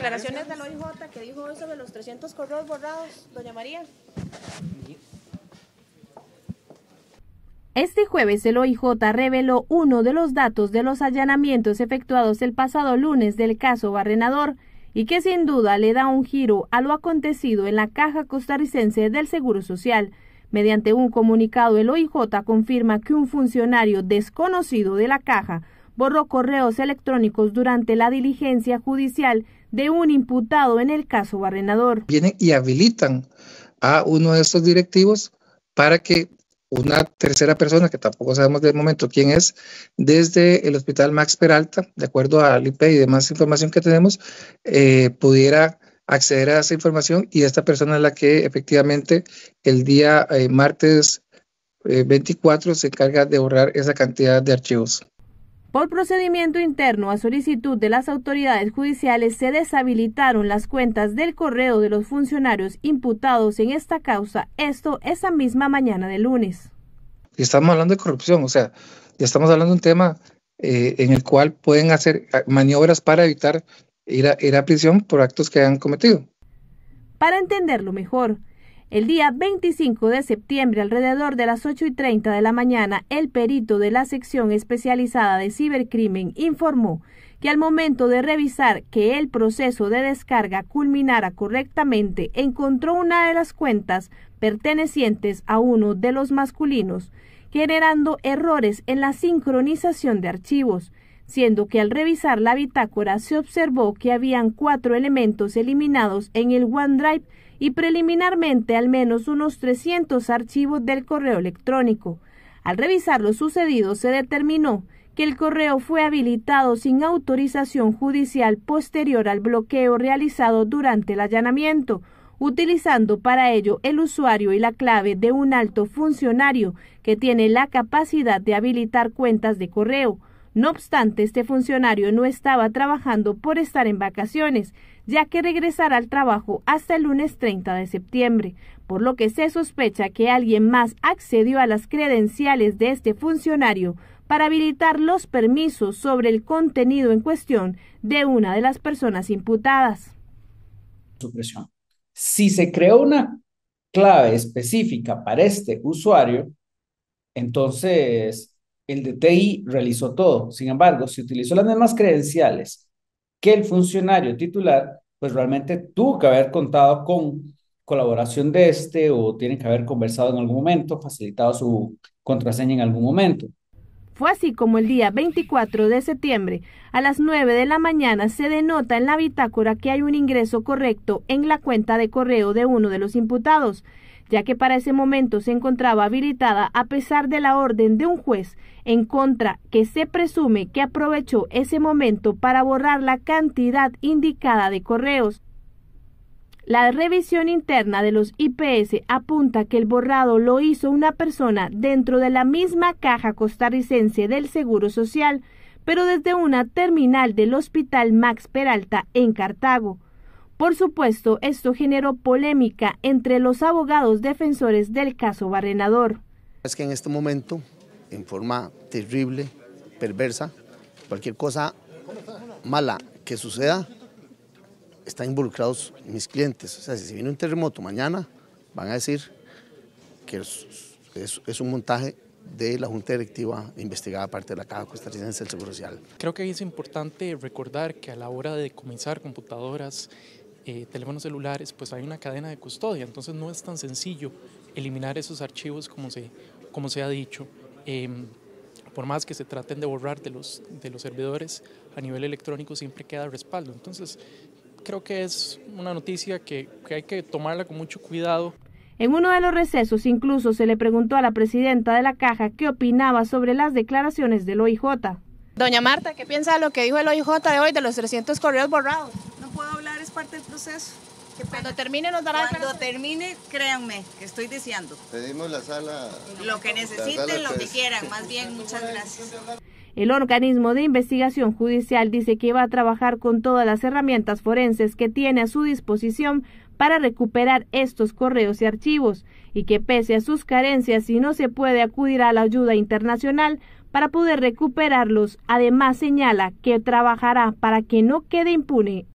declaraciones del OIJ que dijo eso de los 300 correos borrados, doña María. Este jueves el OIJ reveló uno de los datos de los allanamientos efectuados el pasado lunes del caso Barrenador y que sin duda le da un giro a lo acontecido en la Caja Costarricense del Seguro Social. Mediante un comunicado el OIJ confirma que un funcionario desconocido de la Caja borró correos electrónicos durante la diligencia judicial de un imputado en el caso Barrenador. Vienen y habilitan a uno de estos directivos para que una tercera persona, que tampoco sabemos de momento quién es, desde el Hospital Max Peralta, de acuerdo al IP y demás información que tenemos, eh, pudiera acceder a esa información y esta persona es la que efectivamente el día eh, martes 24 eh, se encarga de borrar esa cantidad de archivos. Por procedimiento interno a solicitud de las autoridades judiciales se deshabilitaron las cuentas del correo de los funcionarios imputados en esta causa, esto esa misma mañana de lunes. Y estamos hablando de corrupción, o sea, ya estamos hablando de un tema eh, en el cual pueden hacer ah, maniobras para evitar ir a, ir a prisión por actos que han cometido. Para entenderlo mejor, el día 25 de septiembre, alrededor de las 8 y 30 de la mañana, el perito de la sección especializada de cibercrimen informó que al momento de revisar que el proceso de descarga culminara correctamente, encontró una de las cuentas pertenecientes a uno de los masculinos, generando errores en la sincronización de archivos, siendo que al revisar la bitácora se observó que habían cuatro elementos eliminados en el OneDrive y preliminarmente al menos unos 300 archivos del correo electrónico. Al revisar lo sucedido se determinó que el correo fue habilitado sin autorización judicial posterior al bloqueo realizado durante el allanamiento, utilizando para ello el usuario y la clave de un alto funcionario que tiene la capacidad de habilitar cuentas de correo. No obstante, este funcionario no estaba trabajando por estar en vacaciones, ya que regresará al trabajo hasta el lunes 30 de septiembre, por lo que se sospecha que alguien más accedió a las credenciales de este funcionario para habilitar los permisos sobre el contenido en cuestión de una de las personas imputadas. Supresión. Si se creó una clave específica para este usuario, entonces el de TI realizó todo. Sin embargo, si utilizó las mismas credenciales que el funcionario titular, pues realmente tuvo que haber contado con colaboración de este o tienen que haber conversado en algún momento, facilitado su contraseña en algún momento. Fue así como el día 24 de septiembre a las 9 de la mañana se denota en la bitácora que hay un ingreso correcto en la cuenta de correo de uno de los imputados ya que para ese momento se encontraba habilitada a pesar de la orden de un juez en contra que se presume que aprovechó ese momento para borrar la cantidad indicada de correos. La revisión interna de los IPS apunta que el borrado lo hizo una persona dentro de la misma caja costarricense del Seguro Social, pero desde una terminal del Hospital Max Peralta en Cartago. Por supuesto, esto generó polémica entre los abogados defensores del caso Barrenador. Es que en este momento, en forma terrible, perversa, cualquier cosa mala que suceda, están involucrados mis clientes. O sea, si viene un terremoto mañana, van a decir que es, un montaje de la Junta Directiva investigada parte de la Caja Costarricense del Seguro Social. Creo que es importante recordar que a la hora de comenzar computadoras, eh, teléfonos celulares, pues hay una cadena de custodia, entonces no es tan sencillo eliminar esos archivos como se, como se ha dicho. Em, por más que se traten de borrar de los, de los servidores a nivel electrónico, siempre queda respaldo. Entonces, creo que es una noticia que, que hay que tomarla con mucho cuidado. En uno de los recesos incluso se le preguntó a la presidenta de la caja qué opinaba sobre las declaraciones del OIJ. Doña Marta, ¿qué piensa de lo que dijo el OIJ de hoy de los 300 correos borrados? parte del proceso. Cuando termine nos dará Cuando termine, créanme, que estoy deseando. Pedimos la sala. Lo que necesiten, lo que pues. quieran. Más bien, muchas gracias. El organismo de investigación judicial dice que va a trabajar con todas las herramientas forenses que tiene a su disposición para recuperar estos correos y archivos y que pese a sus carencias y no se puede acudir a la ayuda internacional para poder recuperarlos, además señala que trabajará para que no quede impune